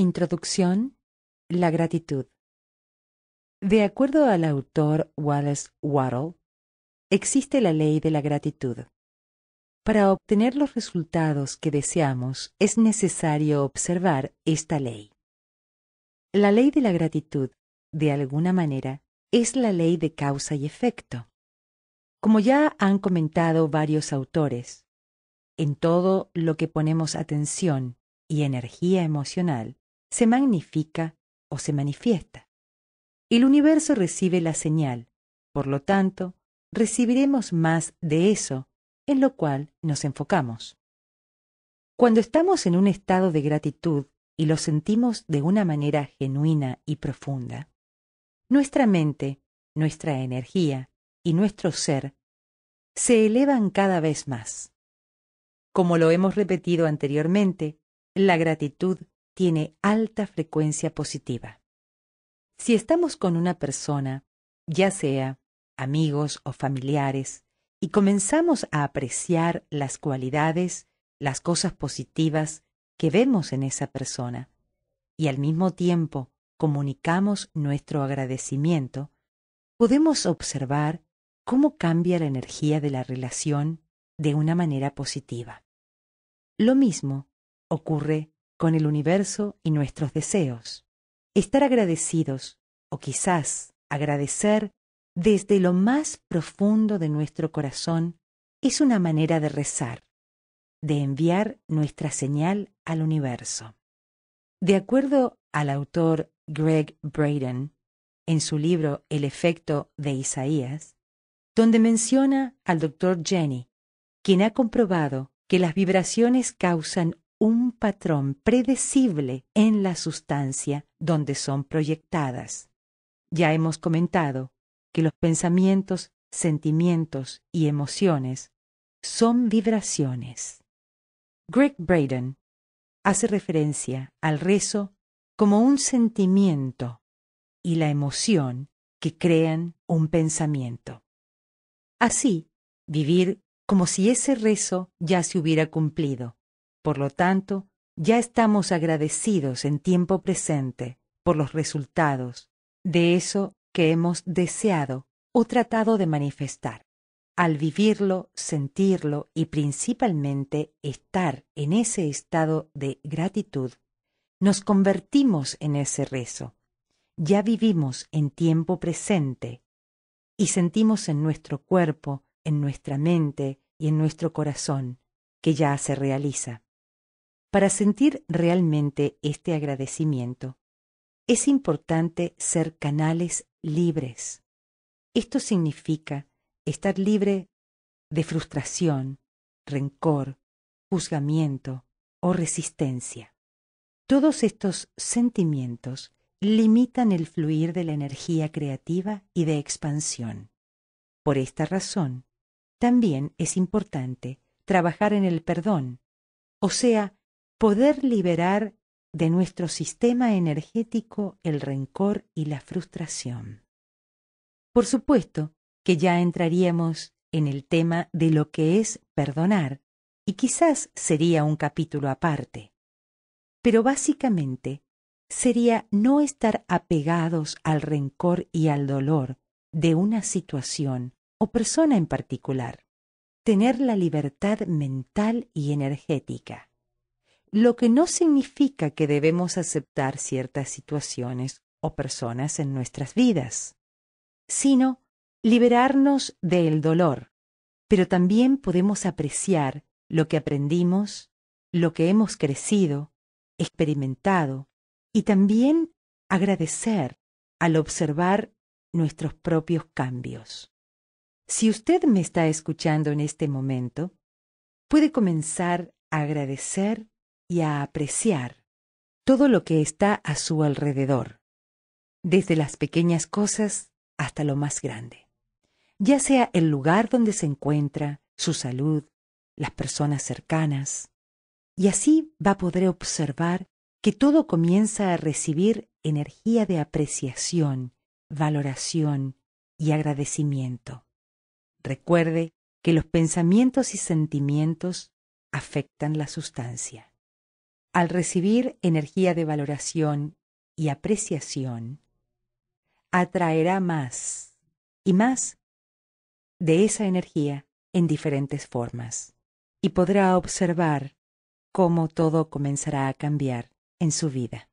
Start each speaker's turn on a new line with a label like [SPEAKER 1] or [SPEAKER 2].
[SPEAKER 1] Introducción. La gratitud. De acuerdo al autor Wallace Waddell, existe la ley de la gratitud. Para obtener los resultados que deseamos es necesario observar esta ley. La ley de la gratitud, de alguna manera, es la ley de causa y efecto. Como ya han comentado varios autores, en todo lo que ponemos atención y energía emocional, se magnifica o se manifiesta. El universo recibe la señal, por lo tanto, recibiremos más de eso en lo cual nos enfocamos. Cuando estamos en un estado de gratitud y lo sentimos de una manera genuina y profunda, nuestra mente, nuestra energía y nuestro ser se elevan cada vez más. Como lo hemos repetido anteriormente, la gratitud tiene alta frecuencia positiva. Si estamos con una persona, ya sea amigos o familiares, y comenzamos a apreciar las cualidades, las cosas positivas que vemos en esa persona, y al mismo tiempo comunicamos nuestro agradecimiento, podemos observar cómo cambia la energía de la relación de una manera positiva. Lo mismo ocurre con el universo y nuestros deseos. Estar agradecidos, o quizás agradecer desde lo más profundo de nuestro corazón, es una manera de rezar, de enviar nuestra señal al universo. De acuerdo al autor Greg Braden, en su libro El efecto de Isaías, donde menciona al doctor Jenny, quien ha comprobado que las vibraciones causan un patrón predecible en la sustancia donde son proyectadas. Ya hemos comentado que los pensamientos, sentimientos y emociones son vibraciones. Greg Braden hace referencia al rezo como un sentimiento y la emoción que crean un pensamiento. Así, vivir como si ese rezo ya se hubiera cumplido, por lo tanto, ya estamos agradecidos en tiempo presente por los resultados de eso que hemos deseado o tratado de manifestar. Al vivirlo, sentirlo y principalmente estar en ese estado de gratitud, nos convertimos en ese rezo. Ya vivimos en tiempo presente y sentimos en nuestro cuerpo, en nuestra mente y en nuestro corazón que ya se realiza. Para sentir realmente este agradecimiento, es importante ser canales libres. Esto significa estar libre de frustración, rencor, juzgamiento o resistencia. Todos estos sentimientos limitan el fluir de la energía creativa y de expansión. Por esta razón, también es importante trabajar en el perdón, o sea, poder liberar de nuestro sistema energético el rencor y la frustración. Por supuesto que ya entraríamos en el tema de lo que es perdonar, y quizás sería un capítulo aparte. Pero básicamente sería no estar apegados al rencor y al dolor de una situación o persona en particular, tener la libertad mental y energética lo que no significa que debemos aceptar ciertas situaciones o personas en nuestras vidas, sino liberarnos del dolor. Pero también podemos apreciar lo que aprendimos, lo que hemos crecido, experimentado, y también agradecer al observar nuestros propios cambios. Si usted me está escuchando en este momento, puede comenzar a agradecer y a apreciar todo lo que está a su alrededor, desde las pequeñas cosas hasta lo más grande, ya sea el lugar donde se encuentra, su salud, las personas cercanas, y así va a poder observar que todo comienza a recibir energía de apreciación, valoración y agradecimiento. Recuerde que los pensamientos y sentimientos afectan la sustancia al recibir energía de valoración y apreciación, atraerá más y más de esa energía en diferentes formas y podrá observar cómo todo comenzará a cambiar en su vida.